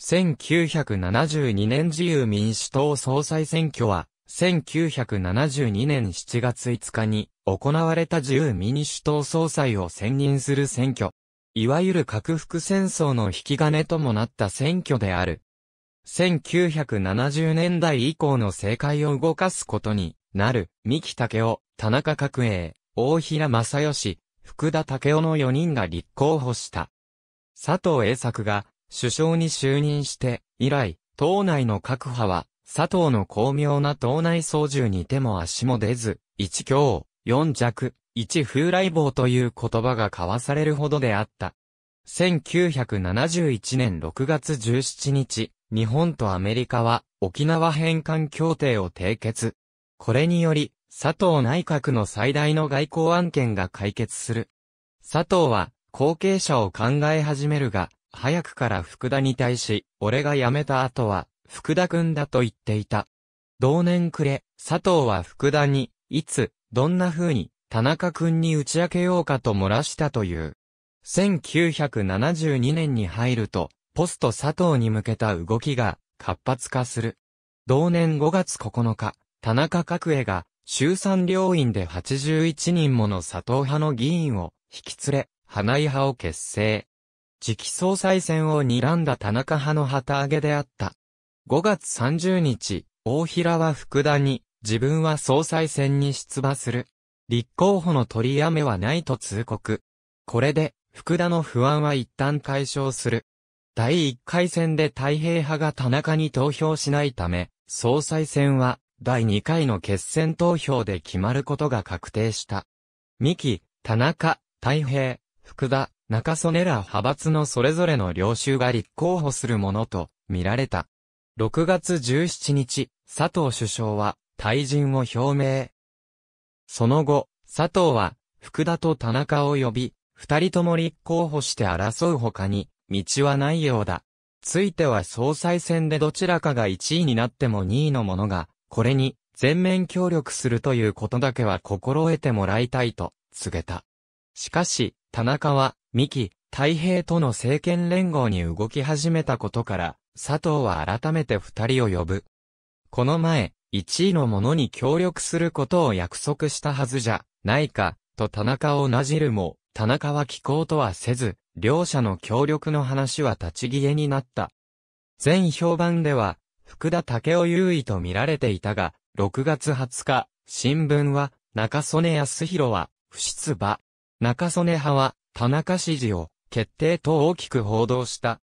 1972年自由民主党総裁選挙は、1972年7月5日に行われた自由民主党総裁を選任する選挙。いわゆる核福戦争の引き金ともなった選挙である。1970年代以降の政界を動かすことになる、三木武夫、田中角栄、大平正義、福田武夫の4人が立候補した。佐藤栄作が首相に就任して、以来、党内の各派は、佐藤の巧妙な党内操縦に手も足も出ず、一強、四弱、一風来坊という言葉が交わされるほどであった。1971年6月17日、日本とアメリカは沖縄返還協定を締結。これにより、佐藤内閣の最大の外交案件が解決する。佐藤は後継者を考え始めるが、早くから福田に対し、俺が辞めた後は、福田くんだと言っていた。同年暮れ、佐藤は福田に、いつ、どんな風に、田中くんに打ち明けようかと漏らしたという。1972年に入ると、ポスト佐藤に向けた動きが活発化する。同年5月9日、田中角栄が、衆参両院で81人もの佐藤派の議員を引き連れ、花井派を結成。次期総裁選を睨んだ田中派の旗揚げであった。5月30日、大平は福田に、自分は総裁選に出馬する。立候補の取りやめはないと通告。これで、福田の不安は一旦解消する。第1回戦で太平派が田中に投票しないため、総裁選は、第2回の決選投票で決まることが確定した。三木、田中、太平、福田、中曽根ら派閥のそれぞれの領収が立候補するものと見られた。6月17日、佐藤首相は退陣を表明。その後、佐藤は福田と田中を呼び、二人とも立候補して争う他に、道はないようだ。ついては総裁選でどちらかが1位になっても2位の者が、これに全面協力するということだけは心得てもらいたいと告げた。しかし、田中は三木、太平との政権連合に動き始めたことから、佐藤は改めて二人を呼ぶ。この前、一位の者に協力することを約束したはずじゃ、ないか、と田中をなじるも、田中は聞こうとはせず、両者の協力の話は立ち消えになった。全評判では、福田武雄優位と見られていたが、6月20日、新聞は、中曽根康弘は、不出馬。中曽根派は、田中支持を決定と大きく報道した。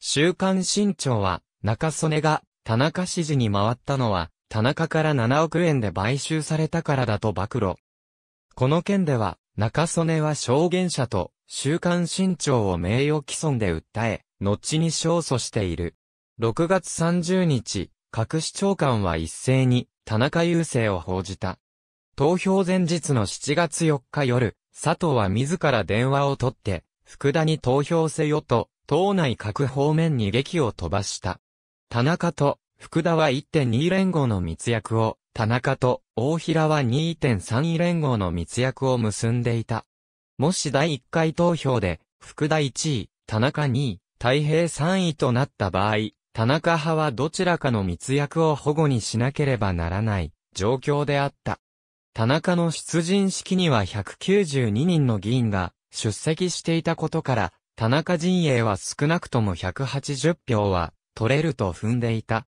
週刊新潮は、中曽根が田中支持に回ったのは、田中から7億円で買収されたからだと暴露。この件では、中曽根は証言者と、週刊新潮を名誉毀損で訴え、後に勝訴している。6月30日、各市長官は一斉に、田中優勢を報じた。投票前日の7月4日夜、佐藤は自ら電話を取って、福田に投票せよと、党内各方面に劇を飛ばした。田中と福田は1.2連合の密約を、田中と大平は2.3連合の密約を結んでいた。もし第1回投票で、福田1位、田中2位、太平3位となった場合、田中派はどちらかの密約を保護にしなければならない状況であった。田中の出陣式には192人の議員が出席していたことから、田中陣営は少なくとも180票は取れると踏んでいた。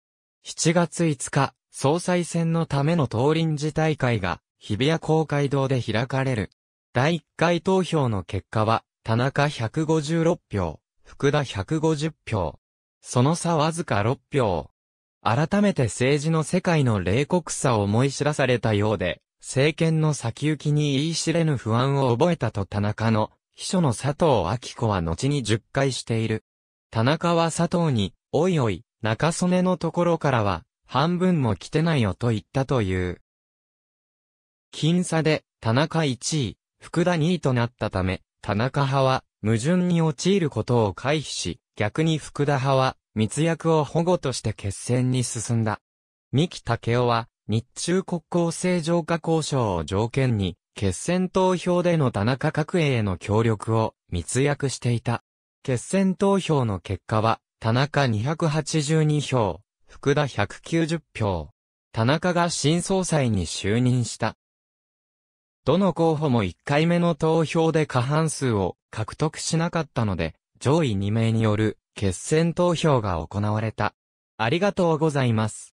7月5日、総裁選のための党臨時大会が日比谷公会堂で開かれる。第1回投票の結果は、田中156票、福田150票。その差わずか6票。改めて政治の世界の冷酷さを思い知らされたようで、政権の先行きに言い知れぬ不安を覚えたと田中の秘書の佐藤明子は後に述回している。田中は佐藤に、おいおい、中曽根のところからは、半分も来てないよと言ったという。僅差で、田中1位、福田2位となったため、田中派は、矛盾に陥ることを回避し、逆に福田派は、密約を保護として決戦に進んだ。三木武夫は、日中国交正常化交渉を条件に、決戦投票での田中角栄への協力を密約していた。決戦投票の結果は、田中282票、福田190票。田中が新総裁に就任した。どの候補も1回目の投票で過半数を獲得しなかったので、上位2名による決戦投票が行われた。ありがとうございます。